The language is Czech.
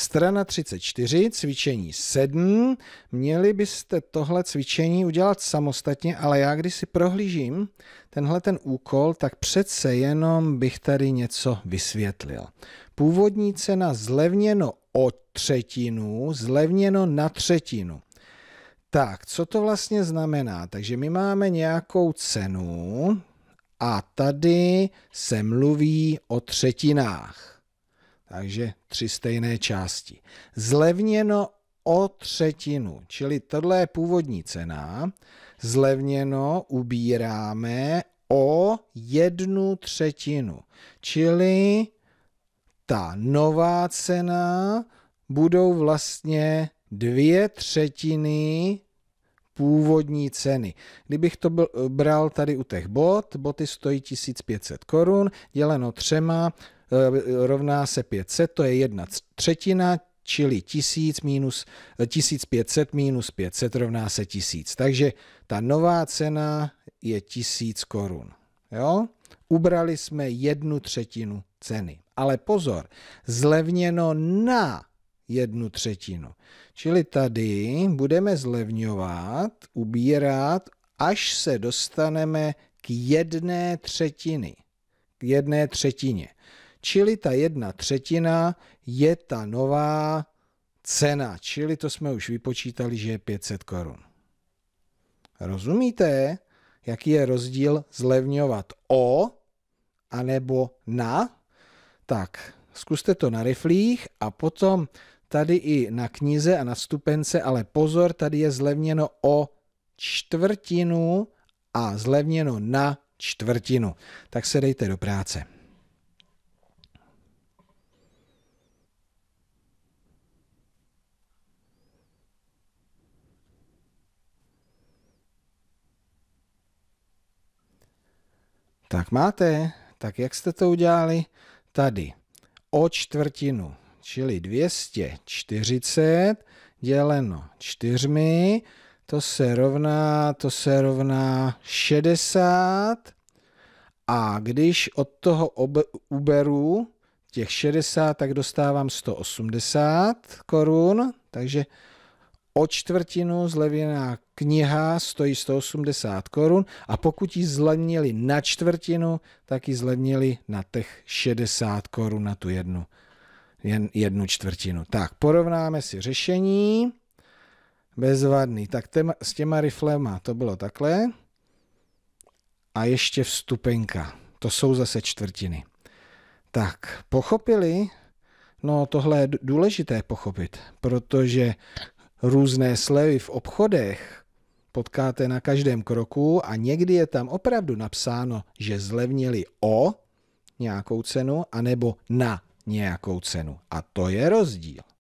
Strana 34, cvičení 7. Měli byste tohle cvičení udělat samostatně, ale já když si prohlížím tenhle ten úkol, tak přece jenom bych tady něco vysvětlil. Původní cena zlevněno o třetinu, zlevněno na třetinu. Tak, co to vlastně znamená? Takže my máme nějakou cenu a tady se mluví o třetinách takže tři stejné části. Zlevněno o třetinu, čili tohle je původní cena, zlevněno ubíráme o jednu třetinu, čili ta nová cena budou vlastně dvě třetiny původní ceny. Kdybych to bral tady u těch bot, boty stojí 1500 korun, děleno třema, Eh, rovná se 500, to je jedna třetina, čili 1000 minus, 1500 eh, minus 500 rovná se 1000. Takže ta nová cena je 1000 korun. Jo? Ubrali jsme jednu třetinu ceny. Ale pozor, zlevněno na jednu třetinu. Čili tady budeme zlevňovat, ubírat, až se dostaneme k jedné třetiny. K jedné třetině. Čili ta jedna třetina je ta nová cena, čili to jsme už vypočítali, že je 500 korun. Rozumíte, jaký je rozdíl zlevňovat o anebo na? Tak, zkuste to na riflích a potom tady i na knize a na stupence, ale pozor, tady je zlevněno o čtvrtinu a zlevněno na čtvrtinu. Tak se dejte do práce. Tak máte, tak jak jste to udělali? Tady o čtvrtinu, čili 240 děleno čtyřmi, to se rovná, to se rovná 60 a když od toho uberu těch 60, tak dostávám 180 korun, takže o čtvrtinu zlevněná kniha stojí 180 korun a pokud ji zlevnili na čtvrtinu, tak ji zlevnili na těch 60 korun na tu jednu, jen jednu čtvrtinu. Tak, porovnáme si řešení. Bezvadný. Tak téma, s těma riflema to bylo takhle. A ještě vstupenka. To jsou zase čtvrtiny. Tak, pochopili? No tohle je důležité pochopit, protože různé slevy v obchodech potkáte na každém kroku a někdy je tam opravdu napsáno, že zlevnili o nějakou cenu anebo na nějakou cenu. A to je rozdíl.